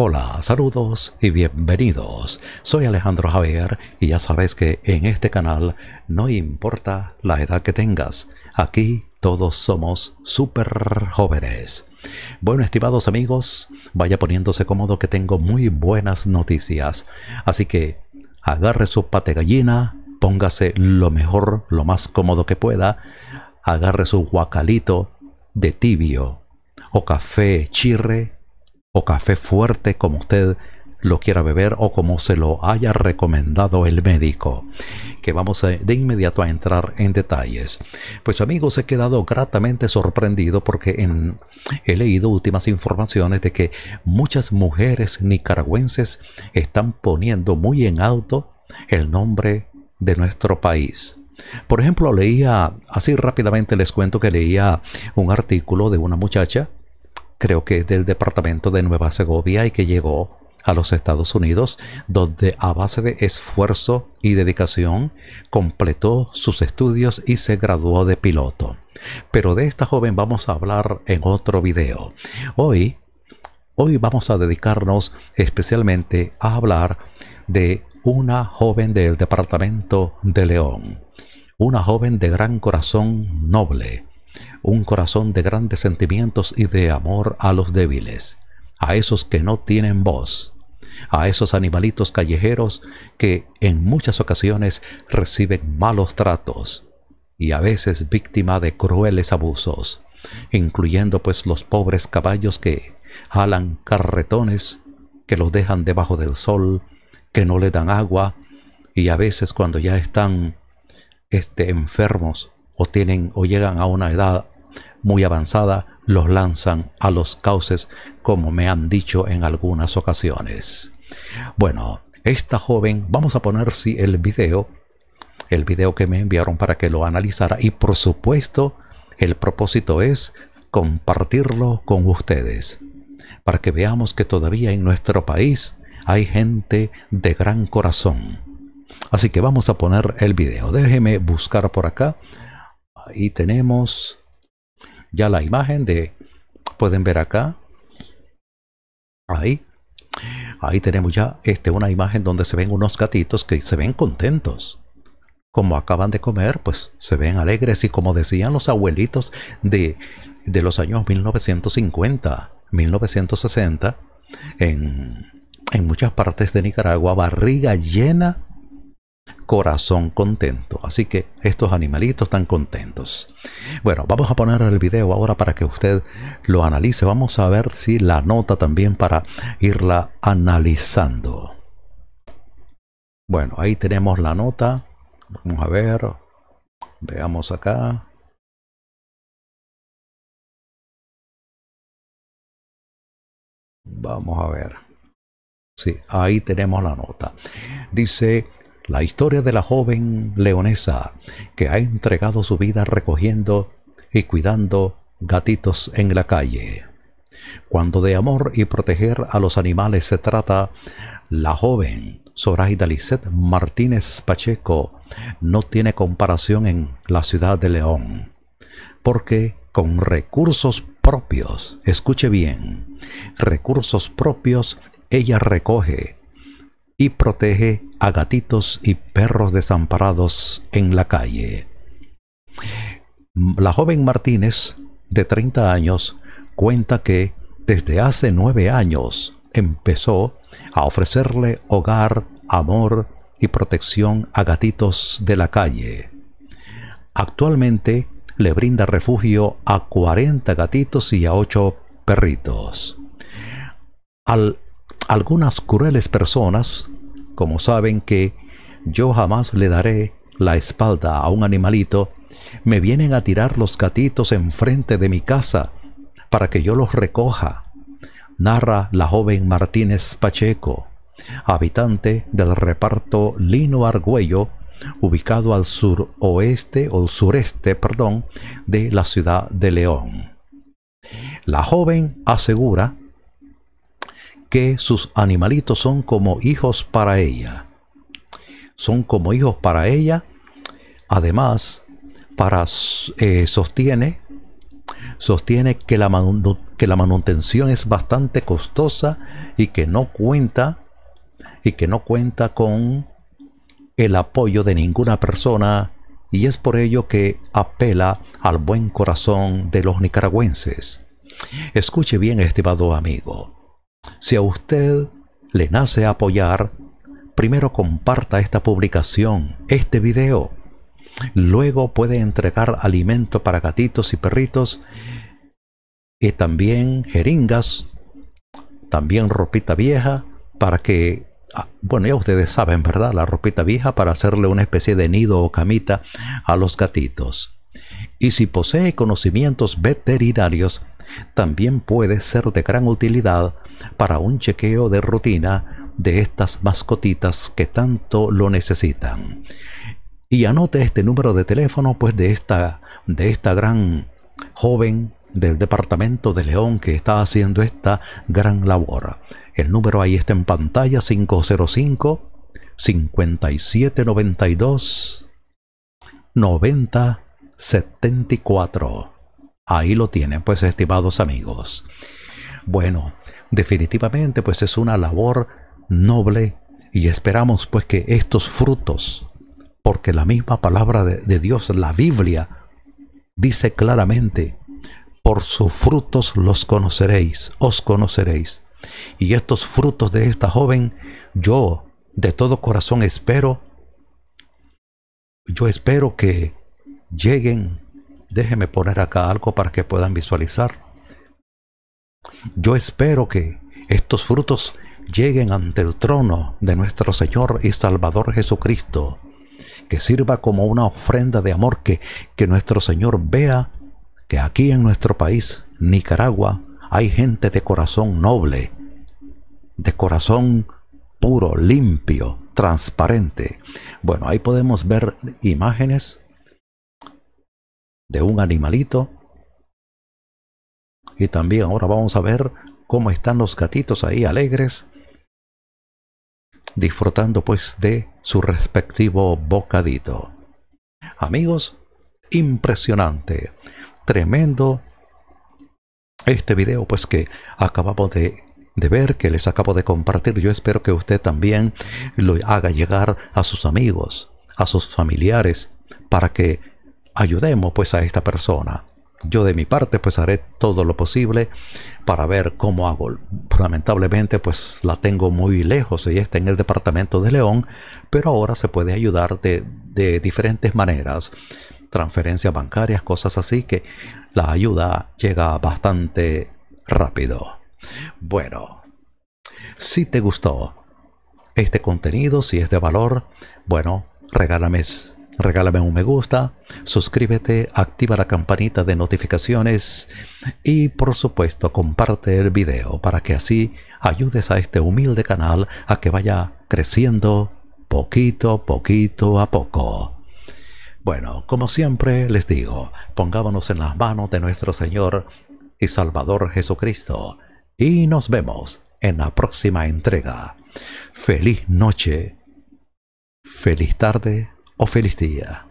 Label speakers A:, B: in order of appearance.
A: Hola, saludos y bienvenidos. Soy Alejandro Javier y ya sabes que en este canal no importa la edad que tengas, aquí todos somos súper jóvenes. Bueno, estimados amigos, vaya poniéndose cómodo que tengo muy buenas noticias. Así que agarre su pate gallina, póngase lo mejor, lo más cómodo que pueda, agarre su guacalito de tibio o café chirre o café fuerte como usted lo quiera beber o como se lo haya recomendado el médico. Que vamos de inmediato a entrar en detalles. Pues amigos, he quedado gratamente sorprendido porque en, he leído últimas informaciones de que muchas mujeres nicaragüenses están poniendo muy en alto el nombre de nuestro país. Por ejemplo, leía, así rápidamente les cuento que leía un artículo de una muchacha creo que del departamento de Nueva Segovia y que llegó a los Estados Unidos, donde a base de esfuerzo y dedicación completó sus estudios y se graduó de piloto. Pero de esta joven vamos a hablar en otro video. Hoy, hoy vamos a dedicarnos especialmente a hablar de una joven del departamento de León, una joven de gran corazón noble, un corazón de grandes sentimientos y de amor a los débiles, a esos que no tienen voz, a esos animalitos callejeros que en muchas ocasiones reciben malos tratos y a veces víctima de crueles abusos, incluyendo pues los pobres caballos que jalan carretones, que los dejan debajo del sol, que no le dan agua y a veces cuando ya están este, enfermos o tienen o llegan a una edad muy avanzada, los lanzan a los cauces, como me han dicho en algunas ocasiones. Bueno, esta joven, vamos a poner si el video, el video que me enviaron para que lo analizara y por supuesto el propósito es compartirlo con ustedes, para que veamos que todavía en nuestro país hay gente de gran corazón. Así que vamos a poner el video. Déjeme buscar por acá ahí tenemos ya la imagen de, pueden ver acá, ahí, ahí tenemos ya este, una imagen donde se ven unos gatitos que se ven contentos. Como acaban de comer, pues se ven alegres y como decían los abuelitos de, de los años 1950, 1960, en, en muchas partes de Nicaragua, barriga llena corazón contento. Así que estos animalitos están contentos. Bueno, vamos a poner el video ahora para que usted lo analice. Vamos a ver si la nota también para irla analizando. Bueno, ahí tenemos la nota. Vamos a ver. Veamos acá. Vamos a ver. Sí, ahí tenemos la nota. Dice la historia de la joven leonesa que ha entregado su vida recogiendo y cuidando gatitos en la calle. Cuando de amor y proteger a los animales se trata, la joven Zoraida Lisset Martínez Pacheco no tiene comparación en la ciudad de León, porque con recursos propios, escuche bien, recursos propios ella recoge y protege a gatitos y perros desamparados en la calle. La joven Martínez, de 30 años, cuenta que desde hace nueve años empezó a ofrecerle hogar, amor y protección a gatitos de la calle. Actualmente le brinda refugio a 40 gatitos y a 8 perritos. algunas crueles personas como saben que yo jamás le daré la espalda a un animalito, me vienen a tirar los gatitos enfrente de mi casa para que yo los recoja, narra la joven Martínez Pacheco, habitante del reparto Lino Argüello, ubicado al suroeste o sureste, perdón, de la ciudad de León. La joven asegura que sus animalitos son como hijos para ella. Son como hijos para ella. Además, para, eh, sostiene, sostiene que la, que la manutención es bastante costosa y que no cuenta y que no cuenta con el apoyo de ninguna persona y es por ello que apela al buen corazón de los nicaragüenses. Escuche bien, estimado amigo. Si a usted le nace apoyar, primero comparta esta publicación, este video. Luego puede entregar alimento para gatitos y perritos y también jeringas, también ropita vieja para que ah, bueno, ya ustedes saben, ¿verdad? La ropita vieja para hacerle una especie de nido o camita a los gatitos y si posee conocimientos veterinarios, también puede ser de gran utilidad para un chequeo de rutina de estas mascotitas que tanto lo necesitan. Y anote este número de teléfono pues de esta, de esta gran joven del departamento de León que está haciendo esta gran labor. El número ahí está en pantalla 505 5792 90 74. Ahí lo tienen, pues, estimados amigos. Bueno, definitivamente, pues es una labor noble y esperamos, pues, que estos frutos, porque la misma palabra de, de Dios, la Biblia, dice claramente, por sus frutos los conoceréis, os conoceréis. Y estos frutos de esta joven, yo de todo corazón espero, yo espero que lleguen, déjeme poner acá algo para que puedan visualizar. Yo espero que estos frutos lleguen ante el trono de nuestro Señor y Salvador Jesucristo, que sirva como una ofrenda de amor que, que nuestro Señor vea que aquí en nuestro país, Nicaragua, hay gente de corazón noble, de corazón puro, limpio, transparente. Bueno, ahí podemos ver imágenes de un animalito. Y también ahora vamos a ver cómo están los gatitos ahí alegres, disfrutando pues de su respectivo bocadito. Amigos, impresionante, tremendo este video pues que acabamos de, de, ver, que les acabo de compartir. Yo espero que usted también lo haga llegar a sus amigos, a sus familiares, para que Ayudemos pues a esta persona. Yo de mi parte pues haré todo lo posible para ver cómo hago. Lamentablemente pues la tengo muy lejos, y está en el departamento de León, pero ahora se puede ayudar de, de diferentes maneras. Transferencias bancarias, cosas así que la ayuda llega bastante rápido. Bueno, si te gustó este contenido, si es de valor, bueno, regálame regálame un me gusta, suscríbete, activa la campanita de notificaciones y por supuesto comparte el video para que así ayudes a este humilde canal a que vaya creciendo poquito, poquito a poco. Bueno, como siempre les digo, pongámonos en las manos de nuestro Señor y Salvador Jesucristo y nos vemos en la próxima entrega. Feliz noche, feliz tarde o feliz día.